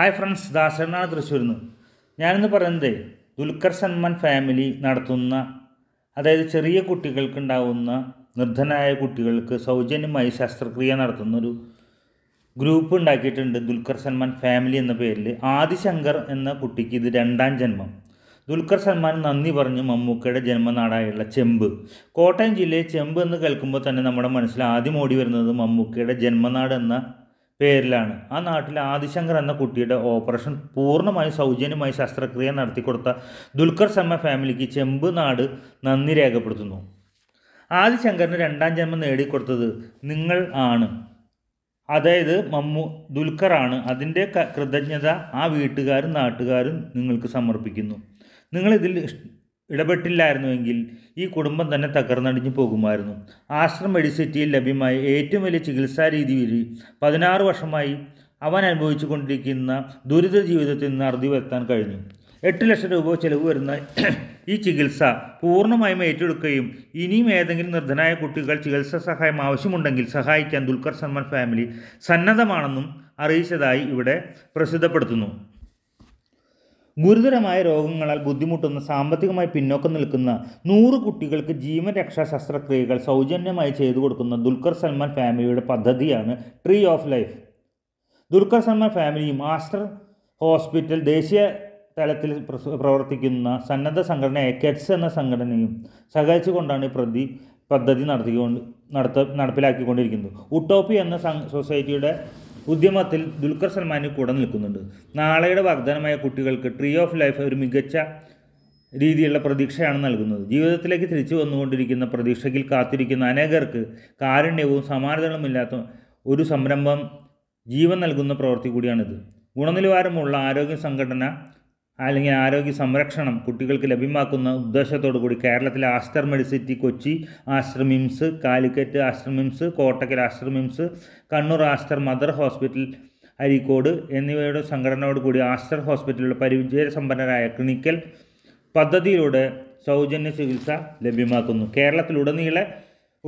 hi friends ദാസനാണ് തൃശ്ശൂരിൽ നിന്ന് ഞാനിന്ന് പറയുന്നത് ദുൽഖർ സൽമാൻ ഫാമിലി നടത്തുന്ന അതായത് ചെറിയ കുട്ടികൾക്കുണ്ടാവുന്ന നിർദ്ധനായ കുട്ടികൾക്ക് സൗജന്യമായി ശസ്ത്രക്രിയ നടത്തുന്നൊരു ഗ്രൂപ്പ് ഉണ്ടാക്കിയിട്ടുണ്ട് ദുൽഖർ സൽമാൻ ഫാമിലി എന്ന പേരിൽ ആദിശങ്കർ എന്ന കുട്ടിക്ക് ഇത് രണ്ടാം ജന്മം ദുൽഖർ സൽമാൻ നന്ദി പറഞ്ഞു മമ്മൂക്കയുടെ ജന്മനാടായുള്ള ചെമ്പ് കോട്ടയം ജില്ലയിൽ ചെമ്പ് എന്ന് കേൾക്കുമ്പോൾ തന്നെ നമ്മുടെ മനസ്സിൽ ആദ്യം ഓടി വരുന്നത് മമ്മൂക്കയുടെ ജന്മനാട് എന്ന പേരിലാണ് ആ നാട്ടിൽ ആദിശങ്കർ എന്ന കുട്ടിയുടെ ഓപ്പറേഷൻ പൂർണ്ണമായും സൗജന്യമായി ശസ്ത്രക്രിയ നടത്തിക്കൊടുത്ത ദുൽഖർ ശർമ്മ ഫാമിലിക്ക് ചെമ്പ് നാട് നന്ദി രേഖപ്പെടുത്തുന്നു ആദിശങ്കറിന് രണ്ടാം ജന്മം നേടിക്കൊടുത്തത് നിങ്ങൾ ആണ് അതായത് മമ്മു ദുൽഖറാണ് അതിൻ്റെ കൃതജ്ഞത ആ വീട്ടുകാരും നാട്ടുകാരും നിങ്ങൾക്ക് സമർപ്പിക്കുന്നു നിങ്ങളിതിൽ ഇടപെട്ടില്ലായിരുന്നുവെങ്കിൽ ഈ കുടുംബം തന്നെ തകർന്നടിഞ്ഞു പോകുമായിരുന്നു ആശ്രം മെഡിസിറ്റിയിൽ ലഭ്യമായ ഏറ്റവും വലിയ ചികിത്സാ രീതി വഴി പതിനാറ് വർഷമായി അവൻ അനുഭവിച്ചു കൊണ്ടിരിക്കുന്ന ദുരിത ജീവിതത്തിൽ നിന്ന് വരുത്താൻ കഴിഞ്ഞു എട്ട് ലക്ഷം രൂപ ചെലവ് വരുന്ന ഈ ചികിത്സ പൂർണ്ണമായും ഏറ്റെടുക്കുകയും ഇനിയും ഏതെങ്കിലും നിർദ്ധനായ കുട്ടികൾ ചികിത്സാ സഹായം ആവശ്യമുണ്ടെങ്കിൽ സഹായിക്കാൻ ദുൽഖർ സൽമാൻ ഫാമിലി സന്നദ്ധമാണെന്നും അറിയിച്ചതായി ഇവിടെ പ്രസിദ്ധപ്പെടുത്തുന്നു ഗുരുതരമായ രോഗങ്ങളാൽ ബുദ്ധിമുട്ടുന്ന സാമ്പത്തികമായി പിന്നോക്കം നിൽക്കുന്ന നൂറ് കുട്ടികൾക്ക് ജീവൻ രക്ഷാ ശസ്ത്രക്രിയകൾ സൗജന്യമായി ചെയ്തു കൊടുക്കുന്ന ദുൽഖർ സൽമാൻ ഫാമിലിയുടെ പദ്ധതിയാണ് tree of life Dulquer Salmaan family master hospital ദേശീയ തലത്തിൽ പ്രവർത്തിക്കുന്ന സന്നദ്ധ സംഘടന കെറ്റ്സ് എന്ന സംഘടനയും സഹകരിച്ചുകൊണ്ടാണ് പ്രതി പദ്ധതി നടത്തിക്കൊണ്ട് നടത്ത നടപ്പിലാക്കിക്കൊണ്ടിരിക്കുന്നത് ഉട്ടോപ്പി എന്ന സൊസൈറ്റിയുടെ ഉദ്യമത്തിൽ ദുൽഖർ സൽമാന് കൂടെ നിൽക്കുന്നുണ്ട് നാളെയുടെ വാഗ്ദാനമായ കുട്ടികൾക്ക് ട്രീ ഓഫ് ലൈഫ് ഒരു മികച്ച രീതിയിലുള്ള പ്രതീക്ഷയാണ് നൽകുന്നത് ജീവിതത്തിലേക്ക് തിരിച്ചു വന്നുകൊണ്ടിരിക്കുന്ന പ്രതീക്ഷയ്ക്ക് കാത്തിരിക്കുന്ന അനേകർക്ക് കാരുണ്യവും സമാനതകളുമില്ലാത്ത ഒരു സംരംഭം ജീവൻ നൽകുന്ന പ്രവൃത്തി കൂടിയാണിത് ഗുണനിലവാരമുള്ള ആരോഗ്യ സംഘടന അല്ലെങ്കിൽ ആരോഗ്യ സംരക്ഷണം കുട്ടികൾക്ക് ലഭ്യമാക്കുന്ന ഉദ്ദേശത്തോടു കൂടി കേരളത്തിലെ Aster Medcity Kochi Aster MIMS Calicut Aster MIMS Kottakkal Aster MIMS Kannur Aster Mother hospital Areekode എന്നിവയുടെ സംഘടനയോട് കൂടി ആസ്റ്റർ ഹോസ്പിറ്റലിലെ പരിചയസമ്പന്നരായ ക്ലിനിക്കൽ പദ്ധതിയിലൂടെ സൗജന്യ ചികിത്സ ലഭ്യമാക്കുന്നു കേരളത്തിലുടനീളെ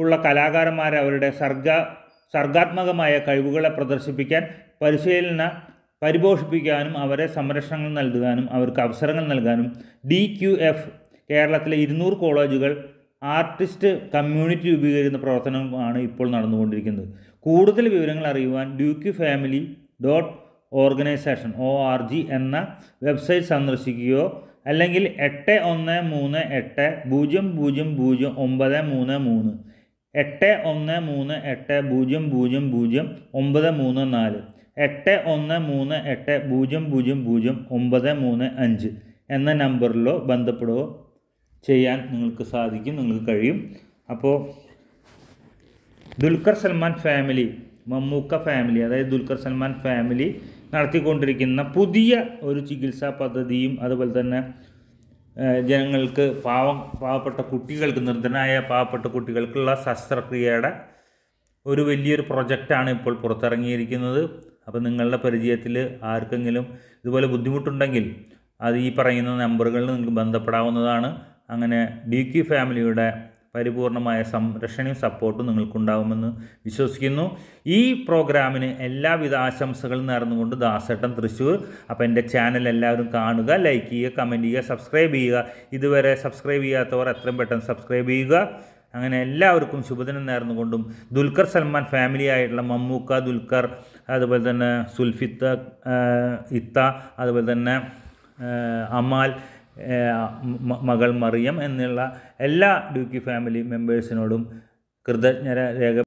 ഉള്ള കലാകാരന്മാരെ അവരുടെ സർഗ സർഗാത്മകമായ കഴിവുകളെ പ്രദർശിപ്പിക്കാൻ പരിശീലന പരിപോഷിപ്പിക്കാനും അവരെ സംരക്ഷണങ്ങൾ നൽകാനും അവർക്ക് അവസരങ്ങൾ നൽകാനും ഡി ക്യു എഫ് കേരളത്തിലെ ഇരുന്നൂറ് കോളേജുകൾ ആർട്ടിസ്റ്റ് കമ്മ്യൂണിറ്റി രൂപീകരിക്കുന്ന പ്രവർത്തനമാണ് ഇപ്പോൾ നടന്നുകൊണ്ടിരിക്കുന്നത് കൂടുതൽ വിവരങ്ങൾ അറിയുവാൻ DQ family dot organisation O R G എന്ന വെബ്സൈറ്റ് സന്ദർശിക്കുകയോ അല്ലെങ്കിൽ എട്ട് ഒന്ന് മൂന്ന് എട്ട് പൂജ്യം പൂജ്യം പൂജ്യം ഒമ്പത് മൂന്ന് മൂന്ന് എട്ട് ഒന്ന് മൂന്ന് എട്ട് പൂജ്യം പൂജ്യം പൂജ്യം ഒമ്പത് മൂന്ന് നാല് എട്ട് ഒന്ന് മൂന്ന് എട്ട് പൂജ്യം പൂജ്യം പൂജ്യം ഒമ്പത് മൂന്ന് അഞ്ച് എന്ന നമ്പറിലോ ബന്ധപ്പെടുകയോ ചെയ്യാൻ നിങ്ങൾക്ക് സാധിക്കും നിങ്ങൾക്ക് കഴിയും അപ്പോൾ ദുൽഖർ സൽമാൻ ഫാമിലി മമ്മൂക്ക ഫാമിലി അതായത് ദുൽഖർ സൽമാൻ ഫാമിലി നടത്തിക്കൊണ്ടിരിക്കുന്ന പുതിയ ഒരു ചികിത്സാ പദ്ധതിയും അതുപോലെ തന്നെ ജനങ്ങൾക്ക് പാവം പാവപ്പെട്ട കുട്ടികൾക്ക് നിർദ്ധനായ പാവപ്പെട്ട കുട്ടികൾക്കുള്ള ശസ്ത്രക്രിയയുടെ ഒരു വലിയൊരു പ്രൊജക്റ്റാണ് ഇപ്പോൾ പുറത്തിറങ്ങിയിരിക്കുന്നത് അപ്പോൾ നിങ്ങളുടെ പരിചയത്തിൽ ആർക്കെങ്കിലും ഇതുപോലെ ബുദ്ധിമുട്ടുണ്ടെങ്കിൽ അത് ഈ പറയുന്ന നമ്പറുകളിൽ നിങ്ങൾക്ക് ബന്ധപ്പെടാവുന്നതാണ് അങ്ങനെ ഡി ക്യു ഫാമിലിയുടെ പരിപൂർണമായ സംരക്ഷണയും സപ്പോർട്ടും നിങ്ങൾക്കുണ്ടാകുമെന്ന് വിശ്വസിക്കുന്നു ഈ പ്രോഗ്രാമിന് എല്ലാവിധ ആശംസകളും നേർന്നുകൊണ്ട് ദാസേട്ടൻ തൃശ്ശൂർ അപ്പോൾ എൻ്റെ ചാനൽ എല്ലാവരും കാണുക ലൈക്ക് ചെയ്യുക കമൻറ്റ് ചെയ്യുക സബ്സ്ക്രൈബ് ചെയ്യുക ഇതുവരെ സബ്സ്ക്രൈബ് ചെയ്യാത്തവർ എത്രയും പെട്ടെന്ന് സബ്സ്ക്രൈബ് ചെയ്യുക അങ്ങനെ എല്ലാവർക്കും ശുഭദിനം നേർന്നുകൊണ്ടും ദുൽഖർ സൽമാൻ ഫാമിലി ആയിട്ടുള്ള മമ്മൂക്ക ദുൽഖർ അതുപോലെ തന്നെ സുൽഫിത്ത ഇത്ത അതുപോലെ തന്നെ അമാൽ മകൾ മറിയം എന്നുള്ള എല്ലാ ഡ്യൂക്കി ഫാമിലി മെമ്പേഴ്സിനോടും കൃതജ്ഞത രേഖ